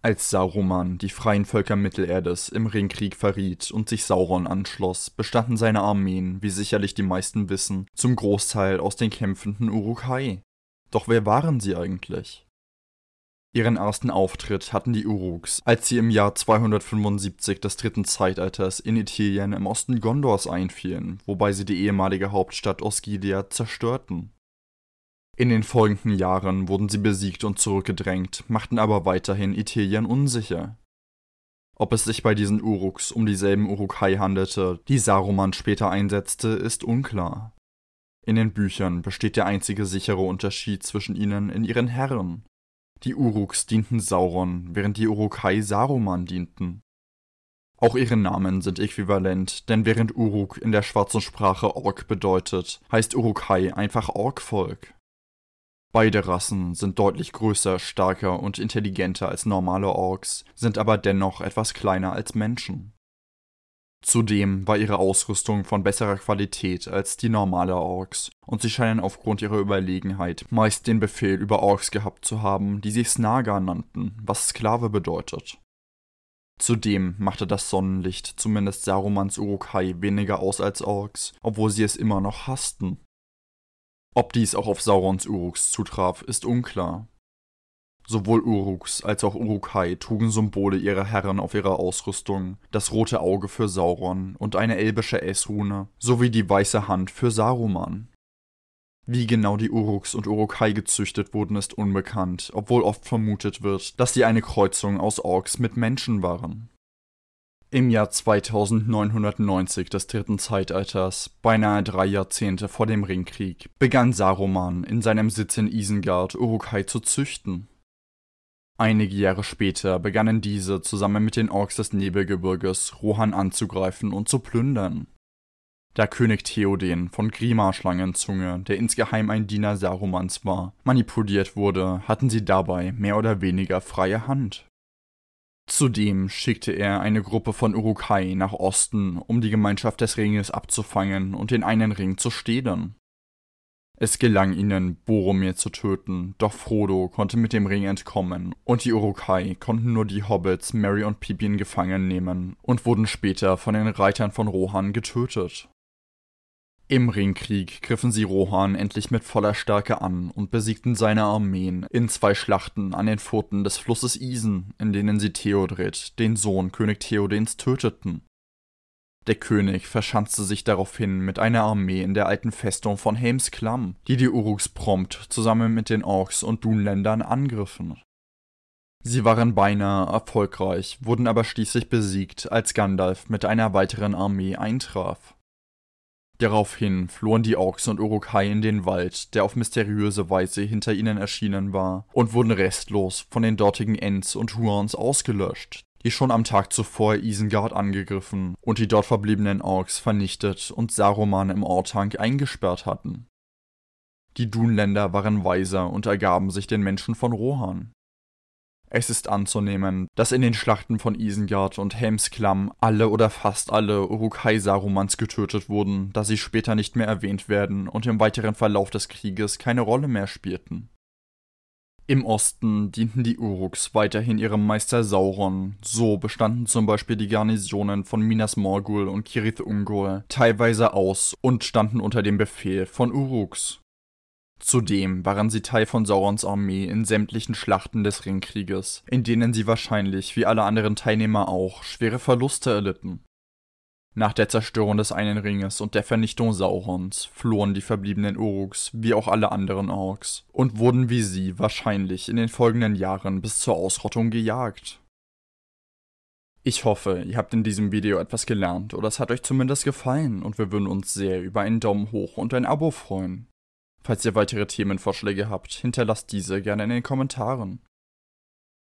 Als Saruman die freien Völker Mittelerdes im Ringkrieg verriet und sich Sauron anschloss, bestanden seine Armeen, wie sicherlich die meisten wissen, zum Großteil aus den kämpfenden Urukai. Doch wer waren sie eigentlich? Ihren ersten Auftritt hatten die Uruks, als sie im Jahr 275 des dritten Zeitalters in Italien im Osten Gondors einfielen, wobei sie die ehemalige Hauptstadt Osgiliath zerstörten. In den folgenden Jahren wurden sie besiegt und zurückgedrängt, machten aber weiterhin Italien unsicher. Ob es sich bei diesen Uruks um dieselben Urukai handelte, die Saruman später einsetzte, ist unklar. In den Büchern besteht der einzige sichere Unterschied zwischen ihnen in ihren Herren. Die Uruks dienten Sauron, während die Urukai Saruman dienten. Auch ihre Namen sind äquivalent, denn während Uruk in der schwarzen Sprache Ork bedeutet, heißt Urukai einfach Orkvolk. Beide Rassen sind deutlich größer, stärker und intelligenter als normale Orks, sind aber dennoch etwas kleiner als Menschen. Zudem war ihre Ausrüstung von besserer Qualität als die normale Orks, und sie scheinen aufgrund ihrer Überlegenheit meist den Befehl über Orks gehabt zu haben, die sie Snaga nannten, was Sklave bedeutet. Zudem machte das Sonnenlicht zumindest Sarumans Urukai weniger aus als Orks, obwohl sie es immer noch hassten. Ob dies auch auf Saurons Uruks zutraf, ist unklar. Sowohl Uruks als auch Urukai trugen Symbole ihrer Herren auf ihrer Ausrüstung, das rote Auge für Sauron und eine elbische Esrune sowie die weiße Hand für Saruman. Wie genau die Uruks und Urukai gezüchtet wurden, ist unbekannt, obwohl oft vermutet wird, dass sie eine Kreuzung aus Orks mit Menschen waren. Im Jahr 2990 des dritten Zeitalters, beinahe drei Jahrzehnte vor dem Ringkrieg, begann Saruman in seinem Sitz in Isengard Urukai zu züchten. Einige Jahre später begannen diese zusammen mit den Orks des Nebelgebirges Rohan anzugreifen und zu plündern. Da König Theoden von Grima Schlangenzunge, der insgeheim ein Diener Sarumans war, manipuliert wurde, hatten sie dabei mehr oder weniger freie Hand. Zudem schickte er eine Gruppe von Urukai nach Osten, um die Gemeinschaft des Ringes abzufangen und den einen Ring zu stehlen. Es gelang ihnen, Boromir zu töten, doch Frodo konnte mit dem Ring entkommen und die Urukai konnten nur die Hobbits Mary und Pippin gefangen nehmen und wurden später von den Reitern von Rohan getötet. Im Ringkrieg griffen sie Rohan endlich mit voller Stärke an und besiegten seine Armeen in zwei Schlachten an den Pfoten des Flusses Isen, in denen sie Theodred, den Sohn König Theodens, töteten. Der König verschanzte sich daraufhin mit einer Armee in der alten Festung von Helmsklamm, die die Uruks prompt zusammen mit den Orks und Dunländern angriffen. Sie waren beinahe erfolgreich, wurden aber schließlich besiegt, als Gandalf mit einer weiteren Armee eintraf. Daraufhin flohen die Orks und Urukai in den Wald, der auf mysteriöse Weise hinter ihnen erschienen war, und wurden restlos von den dortigen Ents und Huans ausgelöscht, die schon am Tag zuvor Isengard angegriffen und die dort verbliebenen Orks vernichtet und Saruman im Ortank eingesperrt hatten. Die Dunländer waren weiser und ergaben sich den Menschen von Rohan. Es ist anzunehmen, dass in den Schlachten von Isengard und Helmsklamm alle oder fast alle Urukai Sarumans getötet wurden, da sie später nicht mehr erwähnt werden und im weiteren Verlauf des Krieges keine Rolle mehr spielten. Im Osten dienten die Uruks weiterhin ihrem Meister Sauron, so bestanden zum Beispiel die Garnisonen von Minas Morgul und Kirith Ungol teilweise aus und standen unter dem Befehl von Uruks. Zudem waren sie Teil von Saurons Armee in sämtlichen Schlachten des Ringkrieges, in denen sie wahrscheinlich, wie alle anderen Teilnehmer auch, schwere Verluste erlitten. Nach der Zerstörung des einen Ringes und der Vernichtung Saurons flohen die verbliebenen Uruks, wie auch alle anderen Orks, und wurden wie sie wahrscheinlich in den folgenden Jahren bis zur Ausrottung gejagt. Ich hoffe, ihr habt in diesem Video etwas gelernt oder es hat euch zumindest gefallen und wir würden uns sehr über einen Daumen hoch und ein Abo freuen. Falls ihr weitere Themenvorschläge habt, hinterlasst diese gerne in den Kommentaren.